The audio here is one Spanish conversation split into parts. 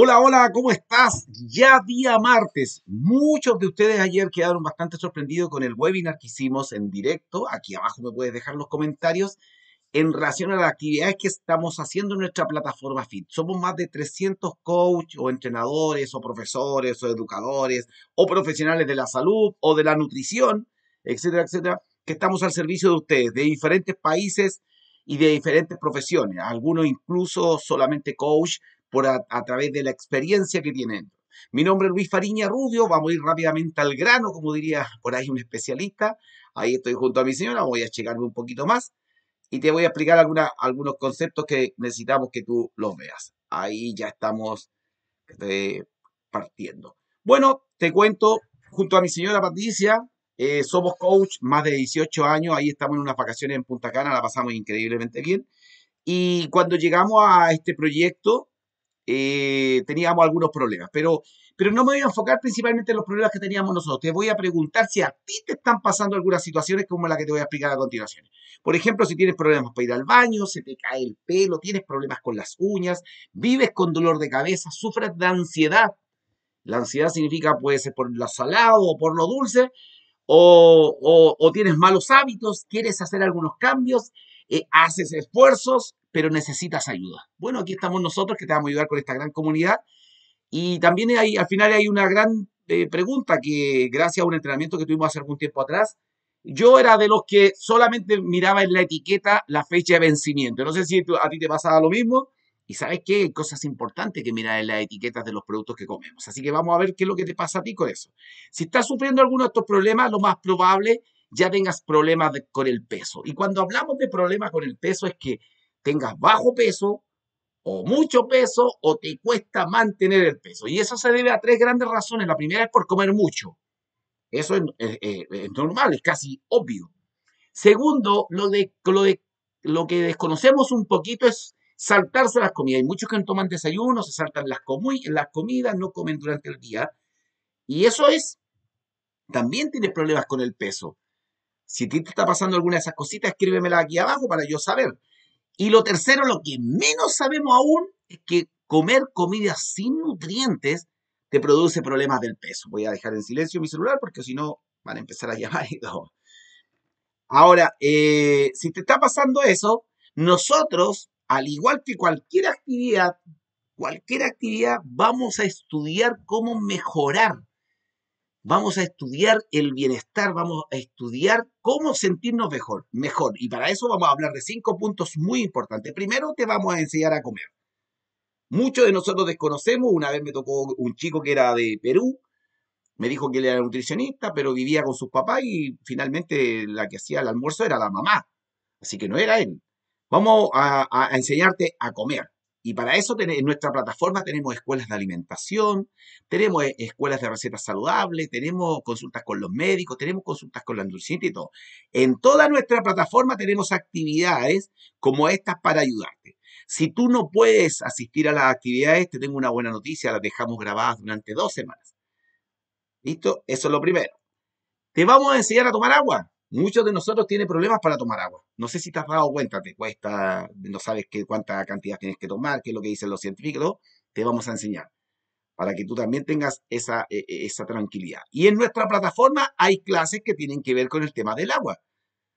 Hola, hola, ¿cómo estás? Ya día martes. Muchos de ustedes ayer quedaron bastante sorprendidos con el webinar que hicimos en directo. Aquí abajo me puedes dejar los comentarios en relación a las actividades que estamos haciendo en nuestra plataforma FIT. Somos más de 300 coach o entrenadores o profesores o educadores o profesionales de la salud o de la nutrición, etcétera, etcétera, que estamos al servicio de ustedes, de diferentes países y de diferentes profesiones. Algunos incluso solamente coach, por a, través de la experiencia que tienen. Mi nombre es Luis Fariña Rubio, vamos a ir rápidamente al grano, como diría por ahí un especialista. Ahí estoy junto a mi señora, voy a checarme un poquito más y te voy a explicar alguna, algunos conceptos que necesitamos que tú los veas. Ahí ya estamos eh, partiendo. Bueno, te cuento, junto a mi señora Patricia, eh, somos coach más de 18 años, ahí estamos en unas vacaciones en Punta Cana, la pasamos increíblemente bien. Y cuando llegamos a este proyecto, eh, teníamos algunos problemas. Pero, pero no me voy a enfocar principalmente en los problemas que teníamos nosotros. Te voy a preguntar si a ti te están pasando algunas situaciones como la que te voy a explicar a continuación. Por ejemplo, si tienes problemas para ir al baño, se te cae el pelo, tienes problemas con las uñas, vives con dolor de cabeza, sufres de ansiedad. La ansiedad significa puede ser por lo salado o por lo dulce, o tienes malos hábitos, quieres hacer algunos cambios eh, haces esfuerzos, pero necesitas ayuda. Bueno, aquí estamos nosotros que te vamos a ayudar con esta gran comunidad. Y también hay, al final hay una gran eh, pregunta que gracias a un entrenamiento que tuvimos hace algún tiempo atrás, yo era de los que solamente miraba en la etiqueta la fecha de vencimiento. No sé si a ti te pasaba lo mismo. Y sabes qué, hay cosas importantes que mirar en las etiquetas de los productos que comemos. Así que vamos a ver qué es lo que te pasa a ti con eso. Si estás sufriendo alguno de estos problemas, lo más probable ya tengas problemas con el peso. Y cuando hablamos de problemas con el peso es que tengas bajo peso o mucho peso o te cuesta mantener el peso. Y eso se debe a tres grandes razones. La primera es por comer mucho. Eso es, normal, es casi obvio. Segundo, lo, de, que desconocemos un poquito es saltarse las comidas. Hay muchos que no toman desayuno, se saltan las, las comidas, no comen durante el día. Y eso es, también tienes problemas con el peso. Si a ti te está pasando alguna de esas cositas, escríbemela aquí abajo para yo saber. Y lo tercero, lo que menos sabemos aún, es que comer comida sin nutrientes te produce problemas del peso. Voy a dejar en silencio mi celular porque si no van a empezar a llamar y Ahora, eh, si te está pasando eso, nosotros, al igual que cualquier actividad, cualquier actividad, vamos a estudiar cómo mejorar vamos a estudiar el bienestar, vamos a estudiar cómo sentirnos mejor, mejor. Y para eso vamos a hablar de cinco puntos muy importantes. Primero, te vamos a enseñar a comer. Muchos de nosotros desconocemos, una vez me tocó un chico que era de Perú, me dijo que él era nutricionista, pero vivía con sus papás y finalmente la que hacía el almuerzo era la mamá. Así que no era él. Vamos a, a enseñarte a comer. Y para eso en nuestra plataforma tenemos escuelas de alimentación, tenemos eh, escuelas de recetas saludables, tenemos consultas con los médicos, tenemos consultas con la nutrición y todo. En toda nuestra plataforma tenemos actividades como estas para ayudarte. Si tú no puedes asistir a las actividades, te tengo una buena noticia, las dejamos grabadas durante dos semanas. ¿Listo? Eso es lo primero. Te vamos a enseñar a tomar agua. Muchos de nosotros tienen problemas para tomar agua. No sé si te has dado cuenta, te cuesta, no sabes qué, cuánta cantidad tienes que tomar, qué es lo que dicen los científicos, te vamos a enseñar para que tú también tengas e, e, esa, tranquilidad. Y en nuestra plataforma hay clases que tienen que ver con el tema del agua.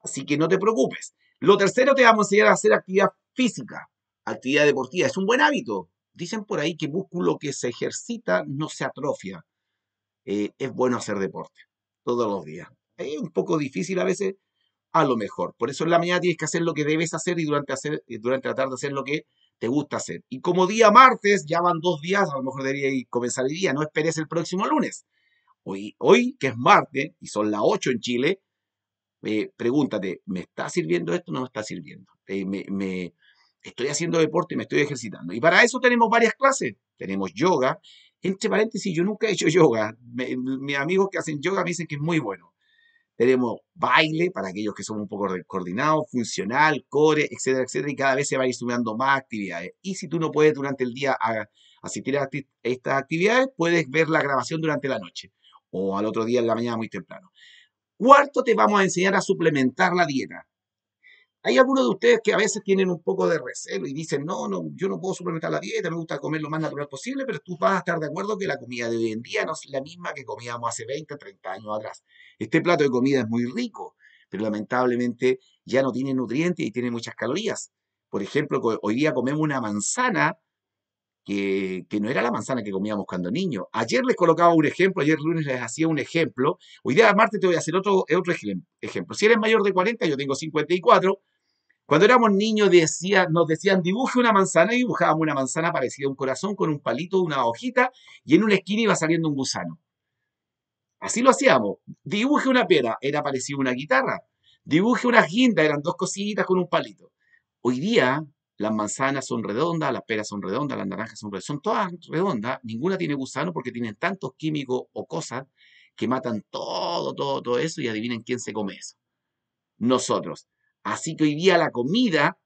Así que no te preocupes. Lo tercero, te vamos a enseñar a hacer actividad física, actividad deportiva. Es un buen hábito. Dicen por ahí que músculo que se ejercita no se atrofia. Eh, es bueno hacer deporte todos los días es un poco difícil a veces, a lo mejor. Por eso en la mañana tienes que hacer lo que debes hacer y durante, hacer, durante la tarde hacer lo que te gusta hacer. Y como día martes, ya van dos días, a lo mejor debería comenzar el día, no esperes el próximo lunes. Hoy, hoy que es martes y son las 8 en Chile, eh, pregúntate, ¿me está sirviendo esto o no me está sirviendo? Eh, me, estoy haciendo deporte, me estoy ejercitando. Y para eso tenemos varias clases. Tenemos yoga. Entre paréntesis, yo nunca he hecho yoga. mis amigos que hacen yoga me dicen que es muy bueno tenemos baile para aquellos que son un poco coordinados, funcional, core, etcétera, etcétera, y cada vez se va a ir sumando más actividades. Y si tú no puedes durante el día asistir a estas actividades, puedes ver la grabación durante la noche o al otro día en la mañana muy temprano. Cuarto, te vamos a enseñar a suplementar la dieta. Hay algunos de ustedes que a veces tienen un poco de recelo y dicen, no, no, yo no puedo suplementar la dieta, me gusta comer lo más natural posible, pero tú vas a estar de acuerdo que la comida de hoy en día no es la misma que comíamos hace 20, 30 años atrás. Este plato de comida es muy rico, pero lamentablemente ya no tiene nutrientes y tiene muchas calorías. Por ejemplo, hoy día comemos una manzana que, no era la manzana que comíamos cuando niños. Ayer les colocaba un ejemplo, ayer lunes les hacía un ejemplo, hoy día martes te voy a hacer otro, otro ejemplo. Si eres mayor de 40, yo tengo 54, cuando éramos niños nos decían, dibuje una manzana y dibujábamos una manzana parecida a un corazón con un palito, una hojita y en una esquina iba saliendo un gusano. Así lo hacíamos. Dibuje una pera, era parecido a una guitarra. Dibuje una guinda, eran dos cositas con un palito. Hoy día las manzanas son redondas, las peras son redondas, las naranjas son redondas, son todas redondas, ninguna tiene gusano porque tienen tantos químicos o cosas que matan todo, todo, todo eso y adivinen quién se come eso. Nosotros. Así que hoy día la comida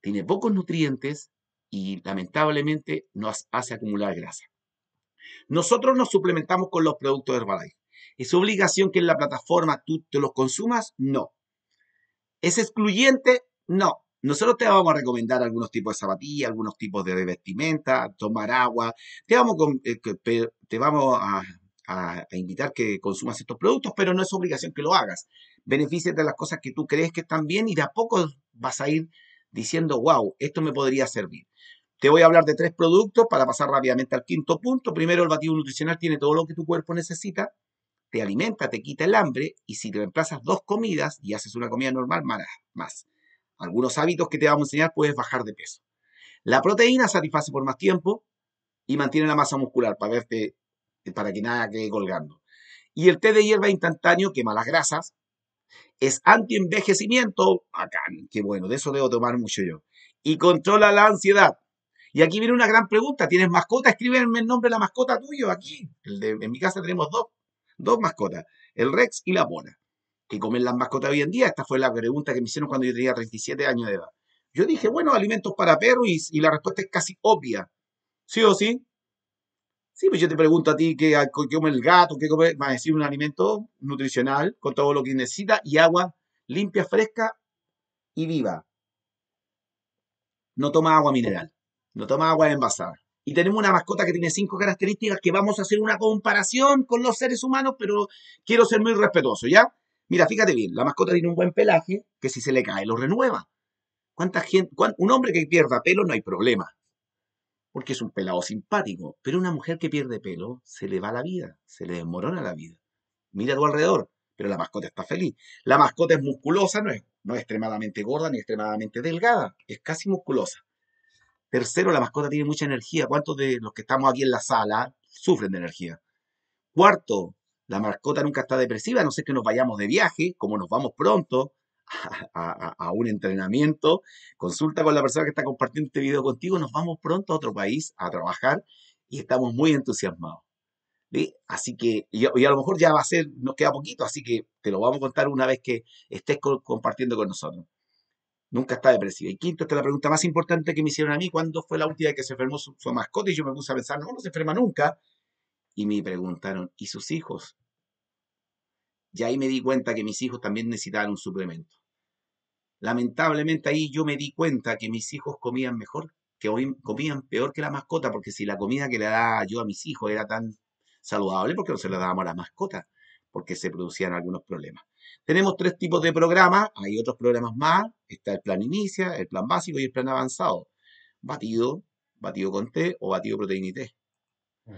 tiene pocos nutrientes y lamentablemente nos hace acumular grasa. Nosotros nos suplementamos con los productos de Herbalife. ¿Es obligación que en la plataforma tú te los consumas? No. ¿Es excluyente? No. Nosotros te vamos a recomendar algunos tipos de zapatillas, algunos tipos de vestimenta, tomar agua. Te vamos, eh, te a, invitar que consumas estos productos, pero no es obligación que lo hagas. Beneficios de las cosas que tú crees que están bien y de a poco vas a ir diciendo, wow, esto me podría servir. Te voy a hablar de tres productos para pasar rápidamente al quinto punto. Primero, el batido nutricional tiene todo lo que tu cuerpo necesita, te alimenta, te quita el hambre y si te reemplazas dos comidas y haces una comida normal, más. Algunos hábitos que te vamos a enseñar puedes bajar de peso. La proteína satisface por más tiempo y mantiene la masa muscular para verte, para que nada quede colgando. Y el té de hierba instantáneo quema las grasas, es anti-envejecimiento, qué bueno, de eso debo tomar mucho yo. Y controla la ansiedad. Y aquí viene una gran pregunta, ¿tienes mascota? Escríbeme el nombre de la mascota tuyo aquí. en mi casa tenemos dos, dos mascotas, el Rex y la Pona. ¿Qué comen las mascotas hoy en día? Esta fue la pregunta que me hicieron cuando yo tenía 37 años de edad. Yo dije, bueno, alimentos para perros y la respuesta es casi obvia. Sí o sí, Sí, pues yo te pregunto a ti qué, come el gato, qué come, va a decir un alimento nutricional con todo lo que necesita y agua limpia, fresca y viva. No toma agua mineral, no toma agua envasada. Y tenemos una mascota que tiene cinco características que vamos a hacer una comparación con los seres humanos, pero quiero ser muy respetuoso, ¿ya? Mira, fíjate bien, la mascota tiene un buen pelaje que si se le cae lo renueva. ¿Cuánta gente, un hombre que pierda pelo no hay problema porque es un pelado simpático, pero una mujer que pierde pelo se le va la vida, se le desmorona la vida. Mira a tu alrededor, pero la mascota está feliz. La mascota es musculosa, no es, no es extremadamente gorda ni extremadamente delgada, es casi musculosa. Tercero, la mascota tiene mucha energía. ¿Cuántos de los que estamos aquí en la sala sufren de energía? Cuarto, la mascota nunca está depresiva, no sé que nos vayamos de viaje, como nos vamos pronto, a, un entrenamiento, consulta con la persona que está compartiendo este video contigo, nos vamos pronto a otro país a trabajar y estamos muy entusiasmados. Así que, y, a lo mejor ya va a ser, nos queda poquito, así que te lo vamos a contar una vez que estés compartiendo con nosotros. Nunca está depresivo. Y quinto, esta es la pregunta más importante que me hicieron a mí, ¿cuándo fue la última vez que se enfermó su, mascota? Y yo me puse a pensar, no, no se enferma nunca. Y me preguntaron, ¿y sus hijos? Y ahí me di cuenta que mis hijos también necesitaban un suplemento lamentablemente ahí yo me di cuenta que mis hijos comían mejor, que hoy comían peor que la mascota, porque si la comida que le daba yo a mis hijos era tan saludable, porque no se la dábamos a la mascota Porque se producían algunos problemas. Tenemos tres tipos de programas, hay otros programas más, está el plan inicia, el plan básico y el plan avanzado. Batido, batido con té o batido proteína y té. Mm.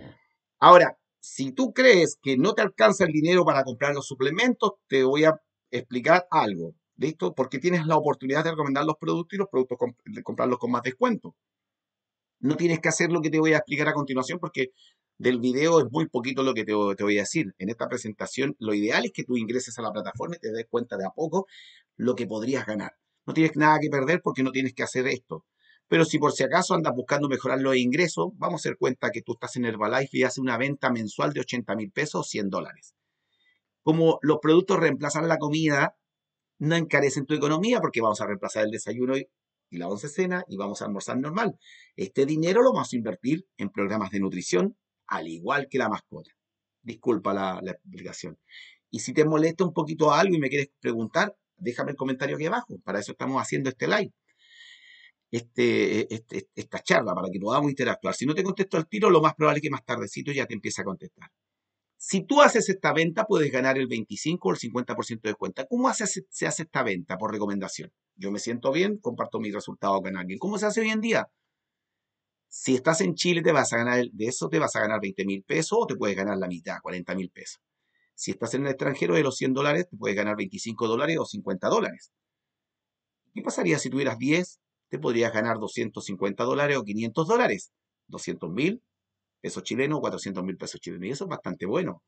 Ahora, si tú crees que no te alcanza el dinero para comprar los suplementos, te voy a explicar algo. ¿Listo? Porque tienes la oportunidad de recomendar los productos y los productos de comprarlos con más descuento. No tienes que hacer lo que te voy a explicar a continuación porque del video es muy poquito lo que te, voy a decir. En esta presentación lo ideal es que tú ingreses a la plataforma y te des cuenta de a poco lo que podrías ganar. No tienes nada que perder porque no tienes que hacer esto. Pero si por si acaso andas buscando mejorar los ingresos, vamos a hacer cuenta que tú estás en Herbalife y haces una venta mensual de 80 mil pesos o 100 dólares. Como los productos reemplazan la comida, no encarecen tu economía porque vamos a reemplazar el desayuno y, la once cena y vamos a almorzar normal. Este dinero lo vamos a invertir en programas de nutrición, al igual que la mascota. Disculpa la, explicación. Y si te molesta un poquito algo y me quieres preguntar, déjame el comentario aquí abajo. Para eso estamos haciendo este live. Este, e, este, esta charla para que podamos interactuar. Si no te contesto al tiro, lo más probable es que más tardecito ya te empiece a contestar. Si tú haces esta venta, puedes ganar el 25 o el 50% de cuenta. ¿Cómo se hace esta venta? Por recomendación. Yo me siento bien, comparto mis resultados con alguien. ¿Cómo se hace hoy en día? Si estás en Chile, te vas a ganar, de eso te vas a ganar 20 mil pesos o te puedes ganar la mitad, 40 mil pesos. Si estás en el extranjero de los 100 dólares, te puedes ganar 25 dólares o 50 dólares. ¿Qué pasaría si tuvieras 10? Te podrías ganar 250 dólares o 500 dólares. 200 mil pesos chilenos, 400 mil pesos chilenos. Y eso es bastante bueno.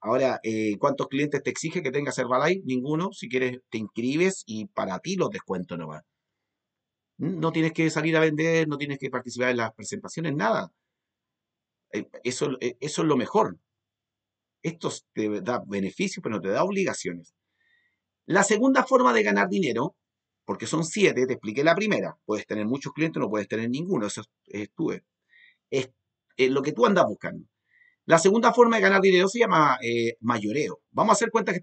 Ahora, eh, ¿cuántos clientes te exige que tengas Herbalife? Ninguno. Si quieres, te inscribes y para ti los descuentos no van. Mm, no tienes que salir a vender, no tienes que participar en las presentaciones, nada. Eh, eso, eh, eso es lo mejor. Esto te da beneficios, pero no te da obligaciones. La segunda forma de ganar dinero, porque son siete, te expliqué la primera, puedes tener muchos clientes, no puedes tener ninguno, eso estuve, es eh, lo que tú andas buscando. La segunda forma de ganar dinero se llama eh, mayoreo. Vamos a hacer cuenta que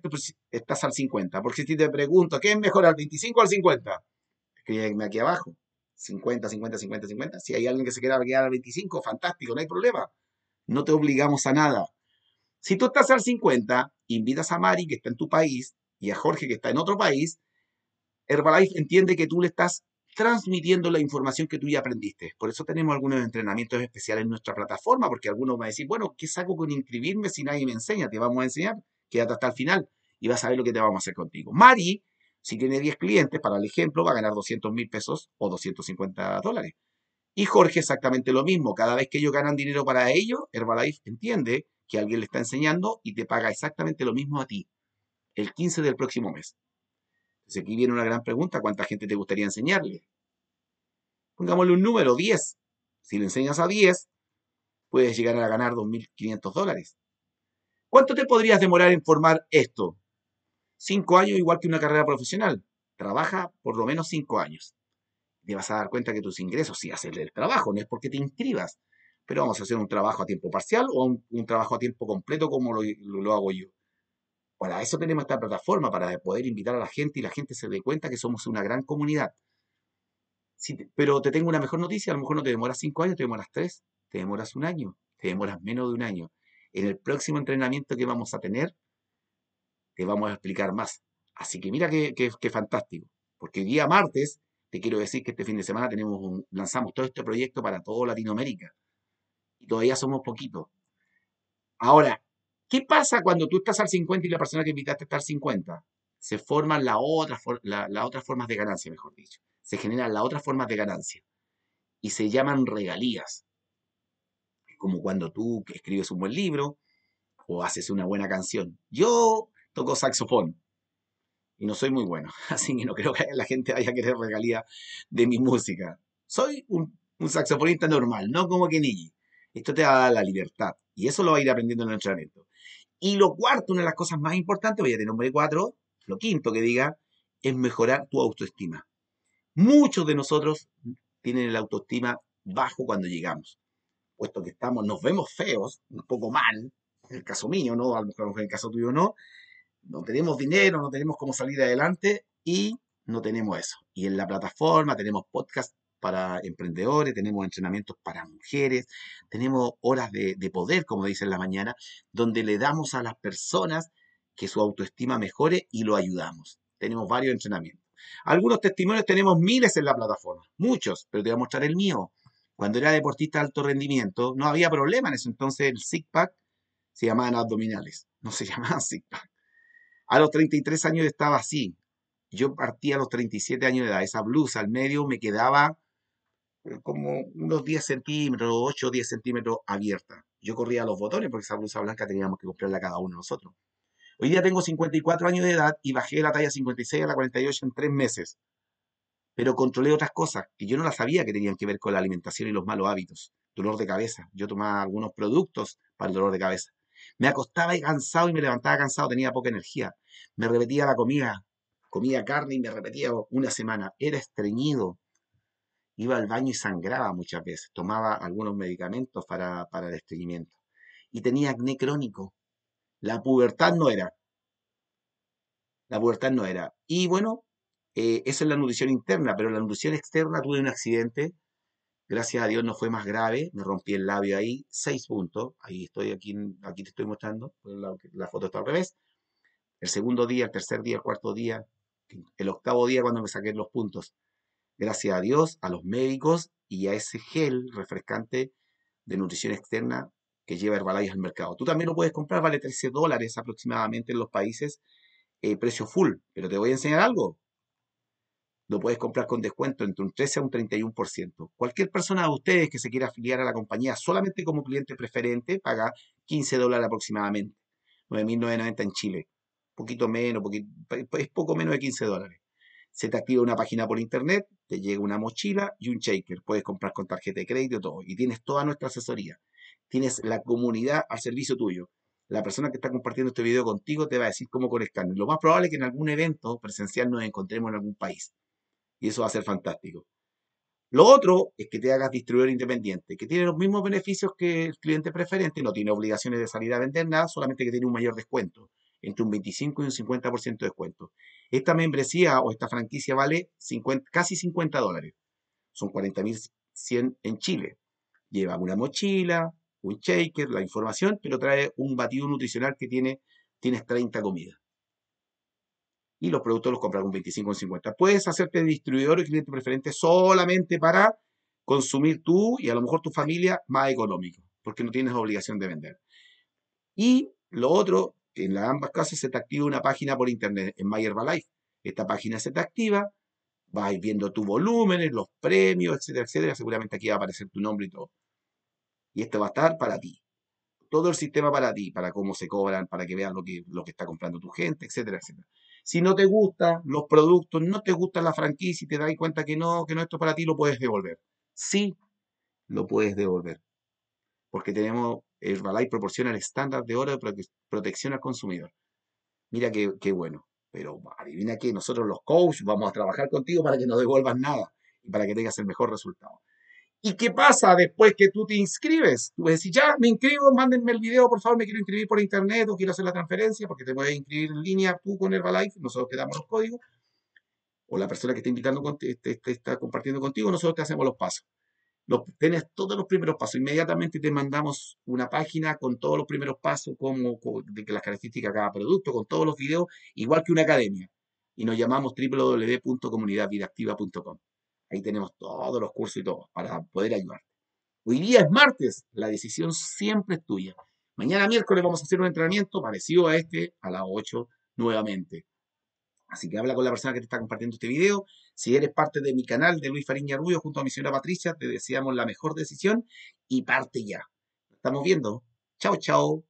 estás al 50, porque si te pregunto, ¿qué es mejor, al 25 o al 50? Escríbeme aquí abajo. 50, 50, 50, 50. Si hay alguien que se quiera guiar al 25, fantástico, no hay problema. No te obligamos a nada. Si tú estás al 50, invitas a Mari, que está en tu país, y a Jorge, que está en otro país, Herbalife entiende que tú le estás transmitiendo la información que tú ya aprendiste. Por eso tenemos algunos entrenamientos especiales en nuestra plataforma, porque algunos van a decir, bueno, ¿qué saco con inscribirme si nadie me enseña? Te vamos a enseñar, quédate hasta el final y vas a ver lo que te vamos a hacer contigo. Mari, si tiene 10 clientes, para el ejemplo, va a ganar 200 mil pesos o 250 dólares. Y Jorge exactamente lo mismo. Cada vez que ellos ganan dinero para ellos, Herbalife entiende que alguien le está enseñando y te paga exactamente lo mismo a ti el 15 del próximo mes. Entonces aquí viene una gran pregunta, ¿cuánta gente te gustaría enseñarle? Pongámosle un número, 10. Si le enseñas a 10, puedes llegar a ganar 2.500 dólares. ¿Cuánto te podrías demorar en formar esto? Cinco años igual que una carrera profesional. Trabaja por lo menos cinco años. Te vas a dar cuenta que tus ingresos, si haces el trabajo, no es porque te inscribas, pero vamos a hacer un trabajo a tiempo parcial o un, trabajo a tiempo completo como lo, hago yo. Para eso tenemos esta plataforma, para poder invitar a la gente y la gente se dé cuenta que somos una gran comunidad. pero te tengo una mejor noticia, a lo mejor no te demoras cinco años, te demoras tres, te demoras un año, te demoras menos de un año. En el próximo entrenamiento que vamos a tener, te vamos a explicar más. Así que mira qué, qué, fantástico, porque día martes te quiero decir que este fin de semana tenemos lanzamos todo este proyecto para toda Latinoamérica. Y todavía somos poquitos. Ahora, ¿Qué pasa cuando tú estás al 50 y la persona que invitaste está al 50? Se forman las otras formas de ganancia, mejor dicho. Se generan las otras formas de ganancia. Y se llaman regalías. Como cuando tú escribes un buen libro o haces una buena canción. Yo toco saxofón y no soy muy bueno, así que no creo que la gente vaya a querer regalía de mi música. Soy un, saxofonista normal, no como Kenny. Esto te va a dar la libertad y eso lo va a ir aprendiendo en el entrenamiento. Y lo cuarto, una de las cosas más importantes, voy a tener nombre cuatro, lo quinto que diga, es mejorar tu autoestima. Muchos de nosotros tienen la autoestima bajo cuando llegamos, puesto que estamos, nos vemos feos, un poco mal, en el caso mío, ¿no? A lo mejor en el caso tuyo no. No tenemos dinero, no tenemos cómo salir adelante y no tenemos eso. Y en la plataforma tenemos podcast para emprendedores, tenemos entrenamientos para mujeres, tenemos horas de, poder, como dice en la mañana, donde le damos a las personas que su autoestima mejore y lo ayudamos. Tenemos varios entrenamientos. Algunos testimonios tenemos miles en la plataforma, muchos, pero te voy a mostrar el mío. Cuando era deportista de alto rendimiento, no había problema en ese entonces, el six se llamaban abdominales, no se llamaban six A los 33 años estaba así. Yo partí a los 37 años de edad. Esa blusa al medio me quedaba eh, como unos 10 centímetros, 8 o 10 centímetros abierta. Yo corría los botones porque esa blusa blanca teníamos que comprarla cada uno de nosotros. Hoy día tengo 54 años de edad y bajé la talla 56 a la 48 en tres meses. Pero controlé otras cosas que yo no las sabía que tenían que ver con la alimentación y los malos hábitos. Dolor de cabeza. Yo tomaba algunos productos para el dolor de cabeza. Me acostaba cansado y me levantaba cansado, tenía poca energía. Me repetía la comida, comía carne y me repetía una semana. Era estreñido, iba al baño y sangraba muchas veces, tomaba algunos medicamentos para, para el estreñimiento y tenía acné crónico. La pubertad no era. La pubertad no era. Y bueno, eh, eso es la nutrición interna, pero la nutrición externa tuve un accidente. Gracias a Dios no fue más grave, me rompí el labio ahí, seis puntos. Ahí estoy, aquí, aquí te estoy mostrando, la, la foto está al revés. El segundo día, el tercer día, el cuarto día, el octavo día cuando me saqué los puntos gracias a Dios, a los médicos y a ese gel refrescante de nutrición externa que lleva Herbalife al mercado. Tú también lo puedes comprar, vale 13 dólares aproximadamente en los países, eh, precio full. Pero te voy a enseñar algo. Lo puedes comprar con descuento entre un 13 a un 31%. Cualquier persona de ustedes que se quiera afiliar a la compañía solamente como cliente preferente paga 15 dólares aproximadamente. 9.990 en Chile. Un poquito menos, es poco menos de 15 dólares. Se te activa una página por internet, te llega una mochila y un shaker. Puedes comprar con tarjeta de crédito, todo. Y tienes toda nuestra asesoría. Tienes la comunidad al servicio tuyo. La persona que está compartiendo este video contigo te va a decir cómo conectarnos. Lo más probable es que en algún evento presencial nos encontremos en algún país. Y eso va a ser fantástico. Lo otro es que te hagas distribuidor independiente, que tiene los mismos beneficios que el cliente preferente, no tiene obligaciones de salir a vender nada, solamente que tiene un mayor descuento entre un 25 y un 50% de descuento. Esta membresía o esta franquicia vale casi 50 dólares. Son 40.100 en Chile. Lleva una mochila, un shaker, la información, pero trae un batido nutricional que tiene tienes 30 comidas. Y los productos los compras con 25 o 50. Puedes hacerte distribuidor o cliente preferente solamente para consumir tú y a lo mejor tu familia más económico, porque no tienes obligación de vender. Y lo otro, en ambas casas se te activa una página por internet en My Herbalife. Esta página se te activa, vas viendo tus volúmenes, los premios, etcétera, etcétera. Seguramente aquí va a aparecer tu nombre y todo. Y esto va a estar para ti. Todo el sistema para ti, para cómo se cobran, para que veas lo que, lo que está comprando tu gente, etcétera, etcétera. Si no te gustan los productos, no te gusta la franquicia y te das cuenta que no, que no esto es para ti, lo puedes devolver. Sí, lo puedes devolver porque tenemos, Herbalife proporciona el estándar de oro de protección al consumidor. Mira qué, bueno, pero adivina qué, nosotros los coaches vamos a trabajar contigo para que no devuelvas nada y para que tengas el mejor resultado. ¿Y qué pasa después que tú te inscribes? Tú vas a decir, ya, me inscribo, mándenme el video, por favor, me quiero inscribir por internet o quiero hacer la transferencia, porque te puedes inscribir en línea tú con Herbalife, nosotros te damos los códigos, o la persona que está invitando, este, este, está compartiendo contigo, nosotros te hacemos los pasos tienes todos los primeros pasos. Inmediatamente te mandamos una página con todos los primeros pasos, como, las características de cada producto, con todos los videos, igual que una academia. Y nos llamamos www.comunidadvidactiva.com. Ahí tenemos todos los cursos y todo para poder ayudarte. Hoy día es martes, la decisión siempre es tuya. Mañana miércoles vamos a hacer un entrenamiento parecido a este a las 8 nuevamente. Así que habla con la persona que te está compartiendo este video. Si eres parte de mi canal de Luis Fariña Arruyo junto a mi señora Patricia, te deseamos la mejor decisión y parte ya. estamos viendo. Chao, chao.